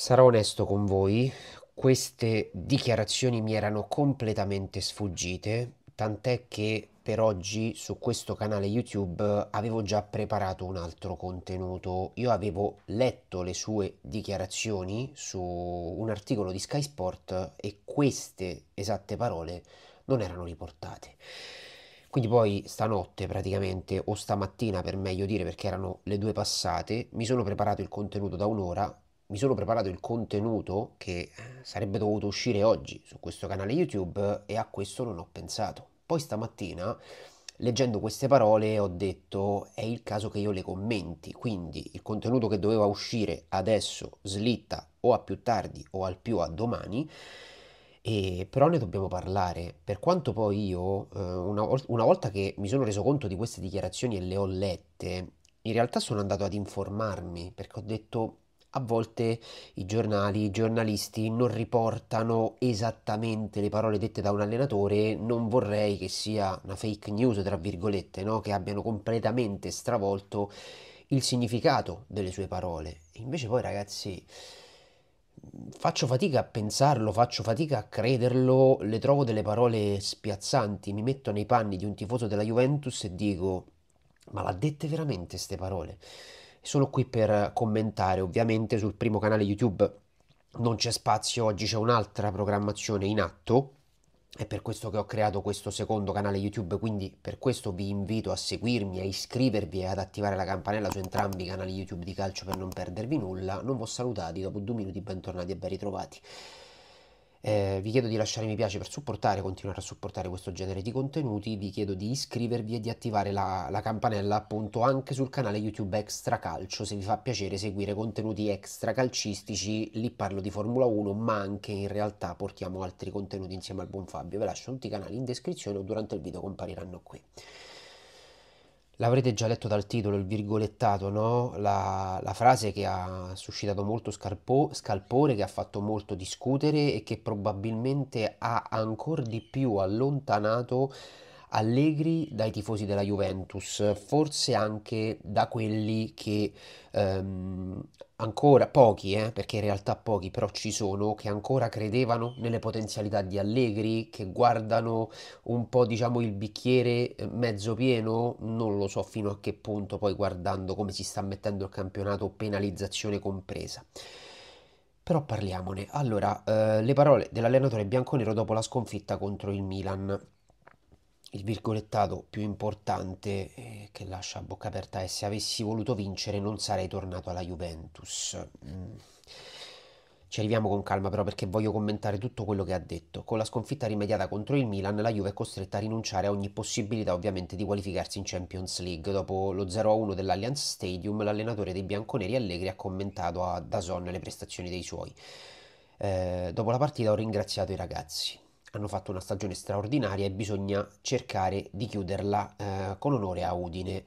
Sarò onesto con voi, queste dichiarazioni mi erano completamente sfuggite, tant'è che per oggi su questo canale YouTube avevo già preparato un altro contenuto. Io avevo letto le sue dichiarazioni su un articolo di Sky Sport e queste esatte parole non erano riportate. Quindi poi stanotte praticamente, o stamattina per meglio dire perché erano le due passate, mi sono preparato il contenuto da un'ora, mi sono preparato il contenuto che eh, sarebbe dovuto uscire oggi su questo canale YouTube e a questo non ho pensato. Poi stamattina, leggendo queste parole, ho detto è il caso che io le commenti, quindi il contenuto che doveva uscire adesso slitta o a più tardi o al più a domani. E però ne dobbiamo parlare, per quanto poi io, eh, una, una volta che mi sono reso conto di queste dichiarazioni e le ho lette, in realtà sono andato ad informarmi perché ho detto a volte i giornali, i giornalisti non riportano esattamente le parole dette da un allenatore, non vorrei che sia una fake news, tra virgolette, no? che abbiano completamente stravolto il significato delle sue parole. Invece poi ragazzi, faccio fatica a pensarlo, faccio fatica a crederlo, le trovo delle parole spiazzanti, mi metto nei panni di un tifoso della Juventus e dico, ma l'ha dette veramente queste parole? Sono qui per commentare ovviamente sul primo canale YouTube. Non c'è spazio, oggi c'è un'altra programmazione in atto, è per questo che ho creato questo secondo canale YouTube, quindi per questo vi invito a seguirmi, a iscrivervi e ad attivare la campanella su entrambi i canali YouTube di calcio per non perdervi nulla. Non vi ho salutati, dopo due minuti bentornati e ben ritrovati. Eh, vi chiedo di lasciare mi piace per supportare, continuare a supportare questo genere di contenuti, vi chiedo di iscrivervi e di attivare la, la campanella appunto anche sul canale YouTube Extra Calcio se vi fa piacere seguire contenuti extra calcistici, lì parlo di Formula 1 ma anche in realtà portiamo altri contenuti insieme al buon Fabio, ve lascio tutti i canali in descrizione o durante il video compariranno qui. L'avrete già letto dal titolo, il virgolettato, no? la, la, frase che ha suscitato molto scarpo, scalpore, che ha fatto molto discutere e che probabilmente ha ancora di più allontanato Allegri dai tifosi della Juventus, forse anche da quelli che ehm, ancora pochi, eh, perché in realtà pochi, però ci sono, che ancora credevano nelle potenzialità di Allegri, che guardano un po' diciamo il bicchiere eh, mezzo pieno, non lo so fino a che punto poi guardando come si sta mettendo il campionato, penalizzazione compresa. Però parliamone. Allora, eh, le parole dell'allenatore bianconero dopo la sconfitta contro il Milan il virgolettato più importante eh, che lascia a bocca aperta è se avessi voluto vincere non sarei tornato alla Juventus. Mm. Ci arriviamo con calma però perché voglio commentare tutto quello che ha detto. Con la sconfitta rimediata contro il Milan, la Juve è costretta a rinunciare a ogni possibilità ovviamente di qualificarsi in Champions League. Dopo lo 0-1 dell'Allianz Stadium, l'allenatore dei bianconeri Allegri ha commentato a Dazon le prestazioni dei suoi. Eh, dopo la partita ho ringraziato i ragazzi hanno fatto una stagione straordinaria e bisogna cercare di chiuderla eh, con onore a Udine.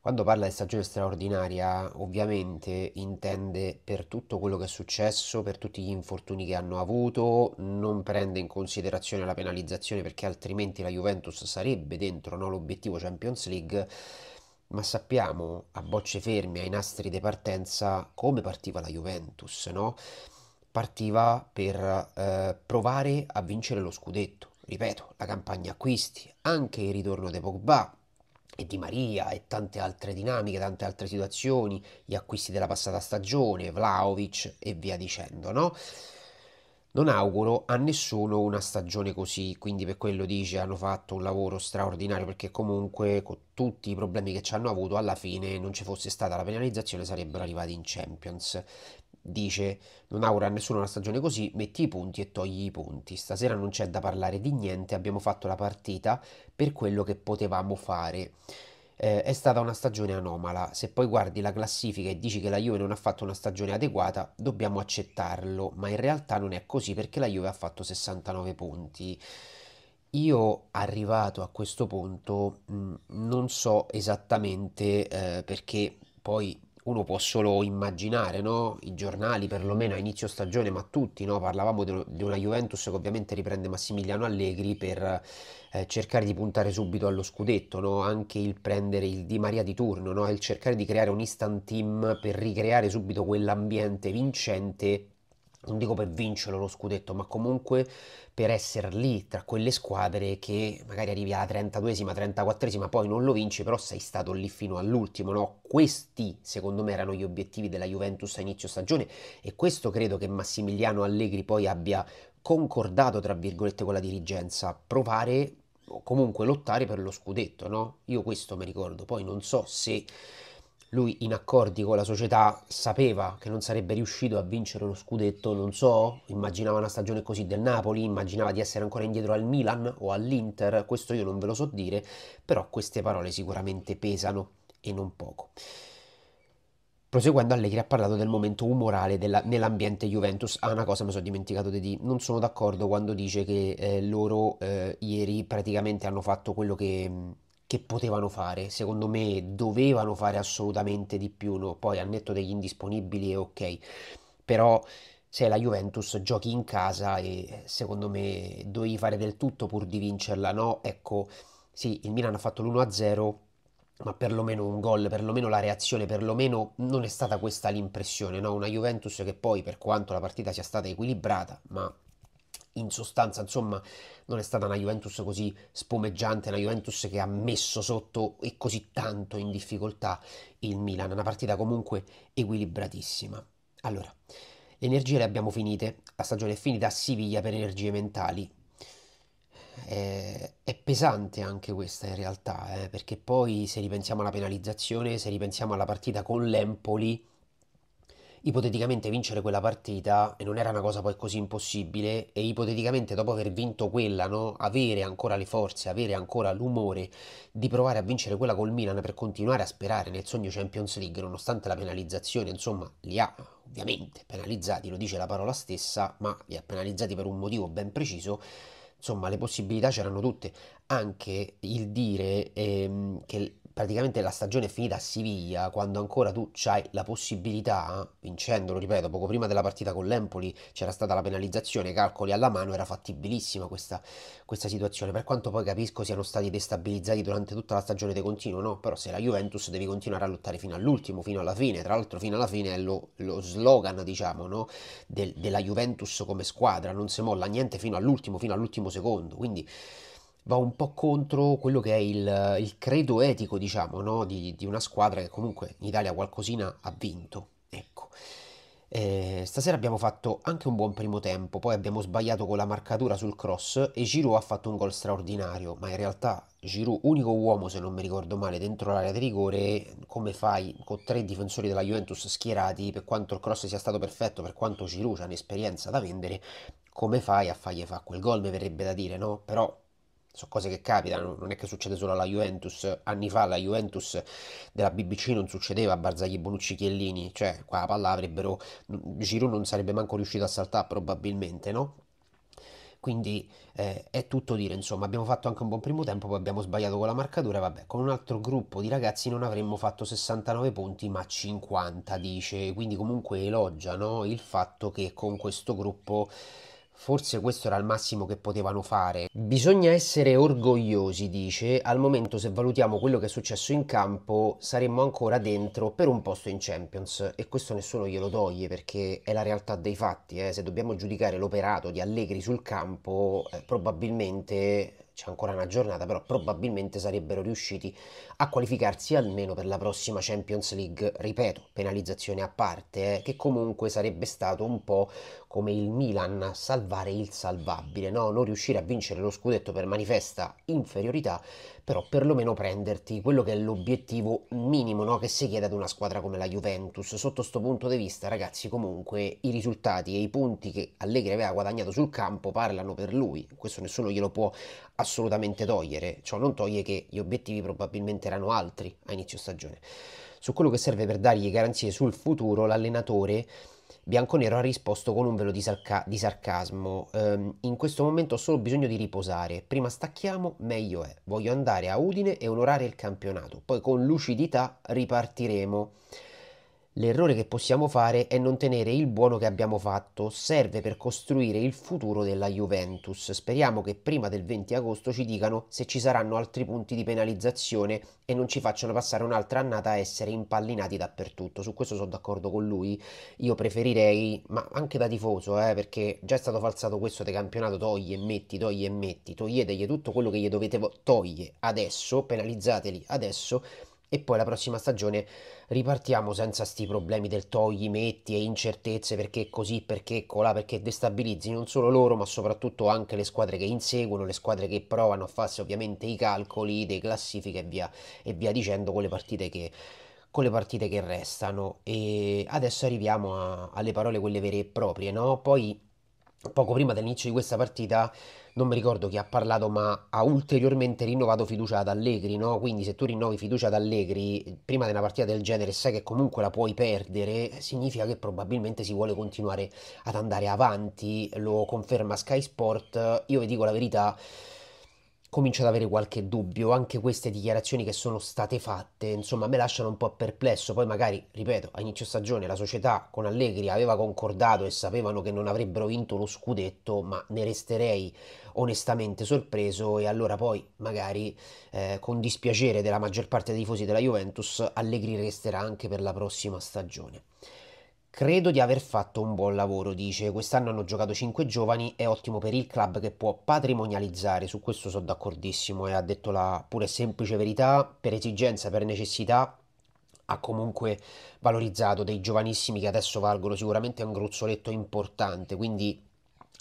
Quando parla di stagione straordinaria ovviamente intende per tutto quello che è successo, per tutti gli infortuni che hanno avuto, non prende in considerazione la penalizzazione perché altrimenti la Juventus sarebbe dentro no, l'obiettivo Champions League, ma sappiamo a bocce ferme, ai nastri di partenza, come partiva la Juventus, no? partiva per eh, provare a vincere lo scudetto. Ripeto, la campagna acquisti, anche il ritorno di Pogba e di Maria e tante altre dinamiche, tante altre situazioni, gli acquisti della passata stagione, Vlaovic e via dicendo, no? Non auguro a nessuno una stagione così, quindi per quello dice hanno fatto un lavoro straordinario perché comunque con tutti i problemi che ci hanno avuto alla fine non ci fosse stata la penalizzazione sarebbero arrivati in Champions dice non augura a nessuno una stagione così, metti i punti e togli i punti, stasera non c'è da parlare di niente, abbiamo fatto la partita per quello che potevamo fare. Eh, è stata una stagione anomala, se poi guardi la classifica e dici che la Juve non ha fatto una stagione adeguata, dobbiamo accettarlo, ma in realtà non è così perché la Juve ha fatto 69 punti. Io arrivato a questo punto mh, mm, non so esattamente eh, perché poi uno può solo immaginare, no? i giornali perlomeno a inizio stagione, ma tutti, no? parlavamo di una Juventus che ovviamente riprende Massimiliano Allegri per eh, cercare di puntare subito allo scudetto, no? anche il prendere il Di Maria di turno, il cercare di creare un instant team per ricreare subito quell'ambiente vincente non dico per vincere lo scudetto, ma comunque per essere lì tra quelle squadre che magari arrivi alla 32esima, 34esima, poi non lo vinci, però sei stato lì fino all'ultimo, no? Questi, secondo me, erano gli obiettivi della Juventus a inizio stagione e questo credo che Massimiliano Allegri poi abbia concordato, tra virgolette, con la dirigenza, provare o comunque lottare per lo scudetto, no? Io questo mi ricordo, poi non so se lui in accordi con la società sapeva che non sarebbe riuscito a vincere lo scudetto, non so, immaginava una stagione così del Napoli, immaginava di essere ancora indietro al Milan o all'Inter, questo io non ve lo so dire, però queste parole sicuramente pesano e non poco. Proseguendo, Allegri ha parlato del momento umorale della, nell'ambiente Juventus. Ah, una cosa mi sono dimenticato di dire. Non sono d'accordo quando dice che eh, loro eh, ieri praticamente hanno fatto quello che che potevano fare, secondo me dovevano fare assolutamente di più, no? poi al netto degli indisponibili è ok, però se la Juventus giochi in casa e secondo me dovevi fare del tutto pur di vincerla, no? Ecco, sì, il Milan ha fatto l'1-0, ma perlomeno un gol, perlomeno la reazione, perlomeno non è stata questa l'impressione, no? Una Juventus che poi, per quanto la partita sia stata equilibrata, ma in sostanza, insomma, non è stata una Juventus così spumeggiante, una Juventus che ha messo sotto e così tanto in difficoltà il Milan, una partita comunque equilibratissima. Allora, le energie le abbiamo finite, la stagione è finita a Siviglia per energie mentali. È, pesante anche questa in realtà, eh, perché poi se ripensiamo alla penalizzazione, se ripensiamo alla partita con l'Empoli, ipoteticamente vincere quella partita e non era una cosa poi così impossibile e ipoteticamente dopo aver vinto quella, no, avere ancora le forze, avere ancora l'umore di provare a vincere quella col Milan per continuare a sperare nel sogno Champions League nonostante la penalizzazione, insomma, li ha ovviamente penalizzati, lo dice la parola stessa, ma li ha penalizzati per un motivo ben preciso insomma le possibilità c'erano tutte, anche il dire ehm, che praticamente la stagione è finita a Siviglia, quando ancora tu hai la possibilità, vincendolo, ripeto, poco prima della partita con l'Empoli c'era stata la penalizzazione, calcoli alla mano, era fattibilissima questa, questa, situazione, per quanto poi capisco siano stati destabilizzati durante tutta la stagione di continuo, no, però se la Juventus devi continuare a lottare fino all'ultimo, fino alla fine, tra l'altro fino alla fine è lo, lo slogan, diciamo, no, del, della Juventus come squadra, non si molla niente fino all'ultimo, fino all'ultimo secondo, quindi va un po' contro quello che è il, il credo etico, diciamo, no? di, di, una squadra che comunque in Italia qualcosina ha vinto. Ecco. Eh, stasera abbiamo fatto anche un buon primo tempo, poi abbiamo sbagliato con la marcatura sul cross e Giroud ha fatto un gol straordinario, ma in realtà Giroud, unico uomo se non mi ricordo male, dentro l'area di rigore, come fai con tre difensori della Juventus schierati, per quanto il cross sia stato perfetto, per quanto Giroud c'ha un'esperienza da vendere, come fai a fargli fare quel gol, mi verrebbe da dire, no? Però sono cose che capitano, non è che succede solo alla Juventus, anni fa la Juventus della BBC non succedeva a Barzagli, Bonucci, Chiellini, cioè qua la palla avrebbero, Giroud non sarebbe manco riuscito a saltare probabilmente, no? Quindi eh, è tutto dire, insomma, abbiamo fatto anche un buon primo tempo, poi abbiamo sbagliato con la marcatura, vabbè, con un altro gruppo di ragazzi non avremmo fatto 69 punti, ma 50, dice, quindi comunque elogia no? il fatto che con questo gruppo Forse questo era il massimo che potevano fare. Bisogna essere orgogliosi, dice, al momento se valutiamo quello che è successo in campo saremmo ancora dentro per un posto in Champions e questo nessuno glielo toglie perché è la realtà dei fatti, eh. se dobbiamo giudicare l'operato di Allegri sul campo eh, probabilmente c'è ancora una giornata, però probabilmente sarebbero riusciti a qualificarsi almeno per la prossima Champions League, ripeto, penalizzazione a parte, eh, che comunque sarebbe stato un po' come il Milan salvare il salvabile, no? non riuscire a vincere lo scudetto per manifesta inferiorità, però perlomeno prenderti quello che è l'obiettivo minimo no? che si chiede ad una squadra come la Juventus. Sotto questo punto di vista, ragazzi, comunque i risultati e i punti che Allegri aveva guadagnato sul campo parlano per lui, questo nessuno glielo può assolutamente togliere, ciò non toglie che gli obiettivi probabilmente erano altri a inizio stagione. Su quello che serve per dargli garanzie sul futuro, l'allenatore Bianconero ha risposto con un velo di, sarca- di sarcasmo. Ehm, in questo momento ho solo bisogno di riposare. Prima stacchiamo, meglio è. Voglio andare a Udine e onorare il campionato. Poi con lucidità ripartiremo. L'errore che possiamo fare è non tenere il buono che abbiamo fatto, serve per costruire il futuro della Juventus. Speriamo che prima del 20 agosto ci dicano se ci saranno altri punti di penalizzazione e non ci facciano passare un'altra annata a essere impallinati dappertutto. Su questo sono d'accordo con lui. Io preferirei, ma anche da tifoso, eh, perché già è stato falsato questo del campionato, togli e metti, togli e metti, toglietegli tutto quello che gli dovete togliere adesso, penalizzateli adesso e poi la prossima stagione ripartiamo senza questi problemi del togli, metti e incertezze perché così, perché colà, perché destabilizzi non solo loro ma soprattutto anche le squadre che inseguono, le squadre che provano a farsi ovviamente i calcoli, le classifiche e via, e via dicendo con le partite che, le partite che restano e adesso arriviamo a, alle parole quelle vere e proprie no? poi poco prima dell'inizio di questa partita non mi ricordo chi ha parlato, ma ha ulteriormente rinnovato fiducia ad Allegri, no? Quindi se tu rinnovi fiducia ad Allegri prima di una partita del genere sai che comunque la puoi perdere, significa che probabilmente si vuole continuare ad andare avanti, lo conferma Sky Sport. Io vi dico la verità comincio ad avere qualche dubbio, anche queste dichiarazioni che sono state fatte, insomma, me lasciano un po' perplesso. Poi magari, ripeto, a inizio stagione la società con Allegri aveva concordato e sapevano che non avrebbero vinto lo scudetto, ma ne resterei onestamente sorpreso e allora poi magari eh, con dispiacere della maggior parte dei tifosi della Juventus Allegri resterà anche per la prossima stagione. Credo di aver fatto un buon lavoro, dice. Quest'anno hanno giocato 5 giovani, è ottimo per il club che può patrimonializzare, su questo sono d'accordissimo e eh, ha detto la pure semplice verità, per esigenza, per necessità, ha comunque valorizzato dei giovanissimi che adesso valgono sicuramente un gruzzoletto importante, quindi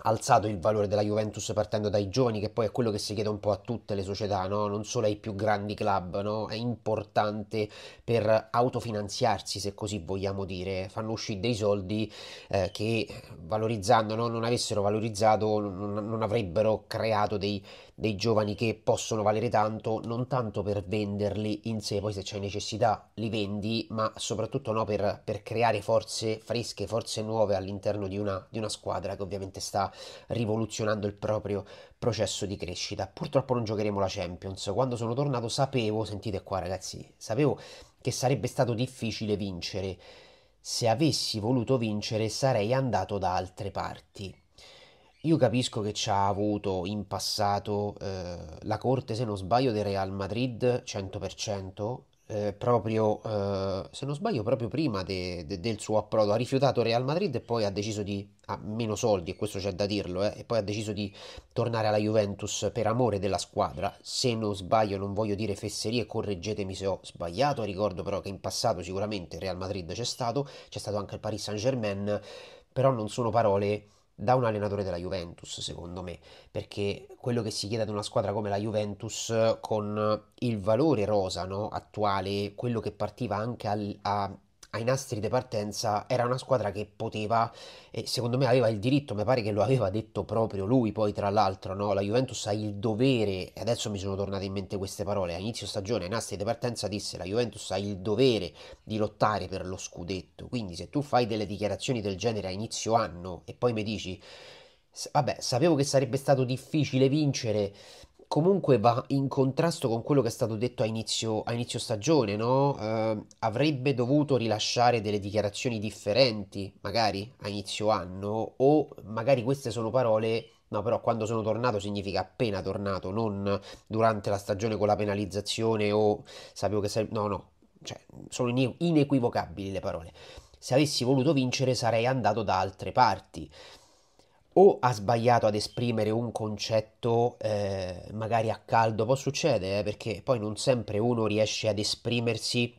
alzato il valore della Juventus partendo dai giovani, che poi è quello che si chiede un po' a tutte le società, no? non solo ai più grandi club, no? è importante per autofinanziarsi, se così vogliamo dire, fanno uscire dei soldi eh, che valorizzando, no? non avessero valorizzato, non, non avrebbero creato dei dei giovani che possono valere tanto, non tanto per venderli in sé, poi se c'è necessità li vendi, ma soprattutto no, per, per, creare forze fresche, forze nuove all'interno di una, di una squadra che ovviamente sta rivoluzionando il proprio processo di crescita. Purtroppo non giocheremo la Champions, quando sono tornato sapevo, sentite qua ragazzi, sapevo che sarebbe stato difficile vincere. Se avessi voluto vincere sarei andato da altre parti io capisco che ci ha avuto in passato eh, la corte, se non sbaglio, del Real Madrid 100%, eh, proprio, eh, se non sbaglio, proprio prima de, de, del suo approdo. Ha rifiutato Real Madrid e poi ha deciso di... ha meno soldi, e questo c'è da dirlo, eh, e poi ha deciso di tornare alla Juventus per amore della squadra. Se non sbaglio, non voglio dire fesserie, correggetemi se ho sbagliato, ricordo però che in passato sicuramente Real Madrid c'è stato, c'è stato anche il Paris Saint-Germain, però non sono parole da un allenatore della Juventus, secondo me, perché quello che si chiede ad una squadra come la Juventus, con il valore rosa no, attuale, quello che partiva anche al, a ai nastri di partenza era una squadra che poteva e secondo me aveva il diritto, mi pare che lo aveva detto proprio lui poi tra l'altro, no? la Juventus ha il dovere, e adesso mi sono tornate in mente queste parole, a inizio stagione ai nastri di partenza disse la Juventus ha il dovere di lottare per lo scudetto, quindi se tu fai delle dichiarazioni del genere a inizio anno e poi mi dici vabbè sapevo che sarebbe stato difficile vincere, comunque va in contrasto con quello che è stato detto a inizio, a inizio stagione, no? Eh, avrebbe dovuto rilasciare delle dichiarazioni differenti, magari a inizio anno, o magari queste sono parole No, però quando sono tornato significa appena tornato, non durante la stagione con la penalizzazione o sapevo che sarebbe... No, no, cioè, sono inequivocabili le parole. Se avessi voluto vincere sarei andato da altre parti o ha sbagliato ad esprimere un concetto eh, magari a caldo, può succedere eh, perché poi non sempre uno riesce ad esprimersi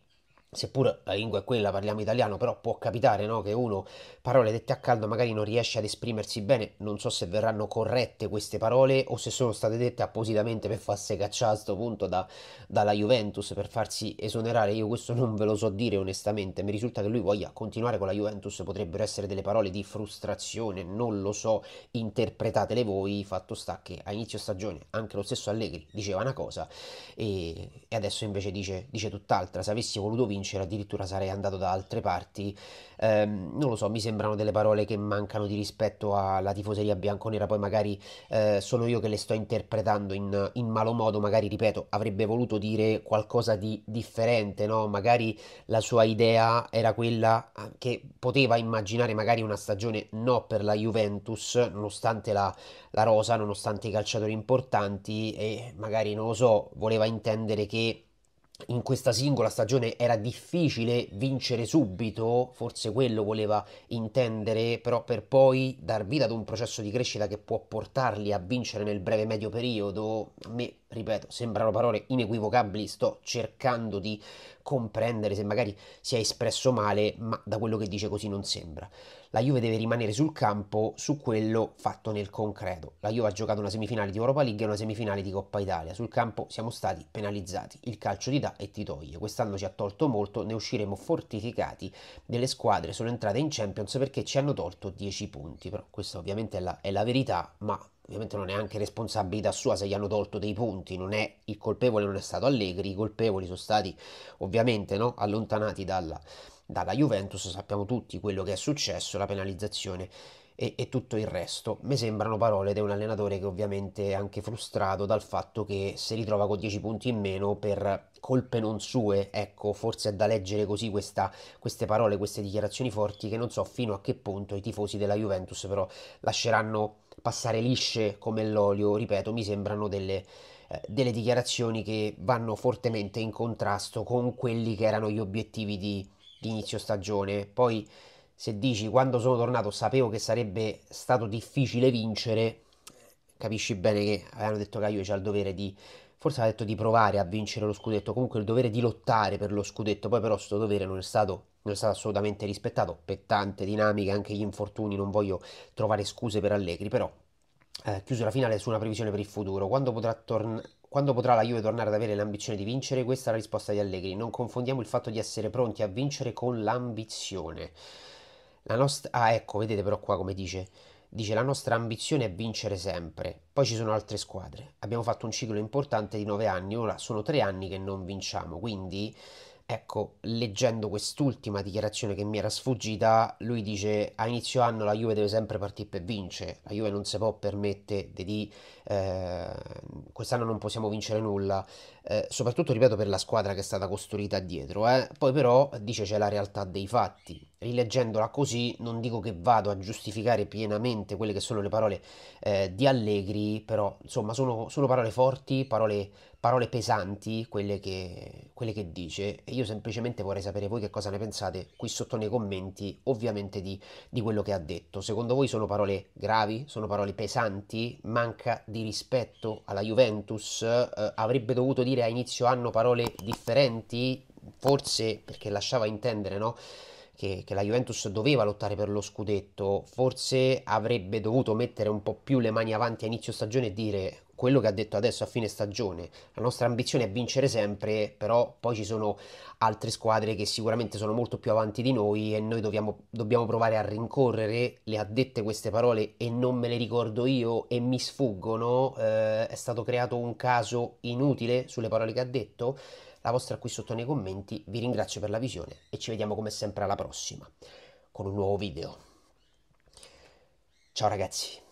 seppur la lingua è quella, parliamo italiano, però può capitare no, che uno parole dette a caldo magari non riesce ad esprimersi bene, non so se verranno corrette queste parole o se sono state dette appositamente per farsi cacciare a questo punto da, dalla Juventus, per farsi esonerare, io questo non ve lo so dire onestamente, mi risulta che lui voglia continuare con la Juventus, potrebbero essere delle parole di frustrazione, non lo so, interpretatele voi, fatto sta che a inizio stagione anche lo stesso Allegri diceva una cosa e, e adesso invece dice, dice tutt'altra, se avessi voluto vincere vincere, addirittura sarei andato da altre parti. Ehm, non lo so, mi sembrano delle parole che mancano di rispetto alla tifoseria bianconera, poi magari eh, sono io che le sto interpretando in, in, malo modo, magari ripeto, avrebbe voluto dire qualcosa di differente, no? Magari la sua idea era quella eh, che poteva immaginare magari una stagione no per la Juventus, nonostante la, la rosa, nonostante i calciatori importanti e magari non lo so, voleva intendere che in questa singola stagione era difficile vincere subito, forse quello voleva intendere, però per poi dar vita ad un processo di crescita che può portarli a vincere nel breve medio periodo, a me ripeto, sembrano parole inequivocabili, sto cercando di comprendere se magari si è espresso male, ma da quello che dice così non sembra. La Juve deve rimanere sul campo su quello fatto nel concreto. La Juve ha giocato una semifinale di Europa League e una semifinale di Coppa Italia. Sul campo siamo stati penalizzati, il calcio ti dà e ti toglie. Quest'anno ci ha tolto molto, ne usciremo fortificati. Delle squadre sono entrate in Champions perché ci hanno tolto 10 punti, però questa ovviamente è la, è la verità, ma ovviamente non è anche responsabilità sua se gli hanno tolto dei punti, non è, il colpevole non è stato Allegri, i colpevoli sono stati ovviamente no, allontanati dalla, dalla, Juventus, sappiamo tutti quello che è successo, la penalizzazione e, e, tutto il resto. Mi sembrano parole di un allenatore che ovviamente è anche frustrato dal fatto che si ritrova con 10 punti in meno per colpe non sue, ecco, forse è da leggere così questa, queste parole, queste dichiarazioni forti che non so fino a che punto i tifosi della Juventus però lasceranno passare lisce come l'olio, ripeto, mi sembrano delle, eh, delle dichiarazioni che vanno fortemente in contrasto con quelli che erano gli obiettivi di, di inizio stagione. Poi se dici quando sono tornato sapevo che sarebbe stato difficile vincere, capisci bene che avevano detto Caio c'ha il dovere di forse aveva detto di provare a vincere lo scudetto, comunque il dovere di lottare per lo scudetto, poi però questo dovere non è stato non è stato assolutamente rispettato, per tante dinamiche, anche gli infortuni, non voglio trovare scuse per Allegri, però eh, la finale su una previsione per il futuro, quando potrà tornare quando potrà la Juve tornare ad avere l'ambizione di vincere? Questa è la risposta di Allegri. Non confondiamo il fatto di essere pronti a vincere con l'ambizione. La nostra... Ah, ecco, vedete però qua come dice. Dice la nostra ambizione è vincere sempre. Poi ci sono altre squadre. Abbiamo fatto un ciclo importante di nove anni, ora sono tre anni che non vinciamo. Quindi Ecco, leggendo quest'ultima dichiarazione che mi era sfuggita, lui dice a inizio anno la Juve deve sempre partire per vincere, la Juve non si può permettere di... Eh, quest'anno non possiamo vincere nulla, eh, soprattutto ripeto per la squadra che è stata costruita dietro, eh. poi però dice c'è la realtà dei fatti, rileggendola così non dico che vado a giustificare pienamente quelle che sono le parole eh, di Allegri, però insomma sono, sono parole forti, parole, parole pesanti, quelle che, quelle che, dice e io semplicemente vorrei sapere voi che cosa ne pensate qui sotto nei commenti ovviamente di, di quello che ha detto. Secondo voi sono parole gravi, sono parole pesanti, manca di rispetto alla Juventus, eh, avrebbe dovuto dire a inizio anno parole differenti, forse perché lasciava intendere, no? che, che, la Juventus doveva lottare per lo scudetto, forse avrebbe dovuto mettere un po' più le mani avanti a inizio stagione e dire quello che ha detto adesso a fine stagione. La nostra ambizione è vincere sempre, però poi ci sono altre squadre che sicuramente sono molto più avanti di noi e noi dobbiamo, dobbiamo provare a rincorrere. Le ha dette queste parole e non me le ricordo io e mi sfuggono. Eh, è stato creato un caso inutile sulle parole che ha detto la vostra qui sotto nei commenti. Vi ringrazio per la visione e ci vediamo come sempre alla prossima con un nuovo video. Ciao ragazzi!